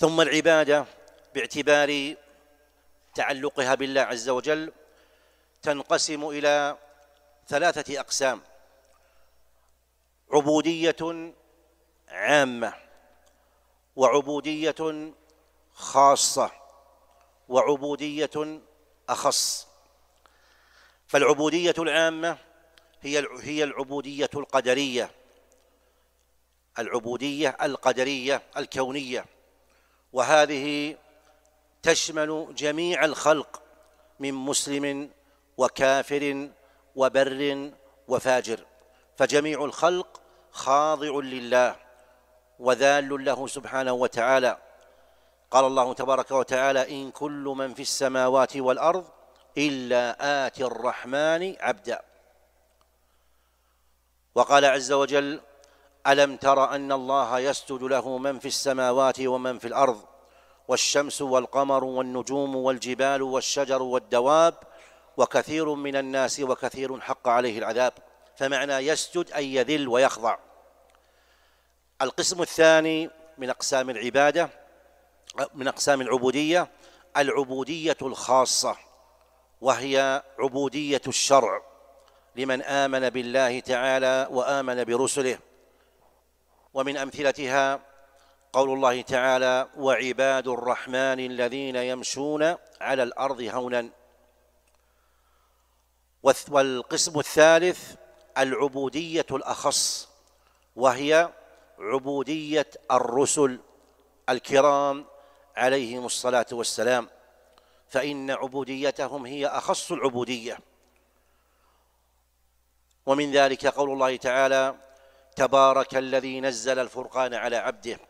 ثم العبادة باعتبار تعلقها بالله عز وجل تنقسم إلى ثلاثة أقسام عبودية عامة وعبودية خاصة وعبودية أخص فالعبودية العامة هي هي العبودية القدرية العبودية القدرية الكونية وهذه تشمل جميع الخلق من مسلم وكافر وبر وفاجر فجميع الخلق خاضع لله وذال له سبحانه وتعالى قال الله تبارك وتعالى ان كل من في السماوات والارض الا اتي الرحمن عبدا وقال عز وجل ألم تر أن الله يسجد له من في السماوات ومن في الأرض والشمس والقمر والنجوم والجبال والشجر والدواب وكثير من الناس وكثير حق عليه العذاب فمعنى يسجد أن يذل ويخضع القسم الثاني من أقسام العبادة من أقسام العبودية العبودية الخاصة وهي عبودية الشرع لمن آمن بالله تعالى وآمن برسله ومن أمثلتها قول الله تعالى وعباد الرحمن الذين يمشون على الأرض هونا والقسم الثالث العبودية الأخص وهي عبودية الرسل الكرام عليهم الصلاة والسلام فإن عبوديتهم هي أخص العبودية ومن ذلك قول الله تعالى تبارك الذي نزل الفرقان على عبده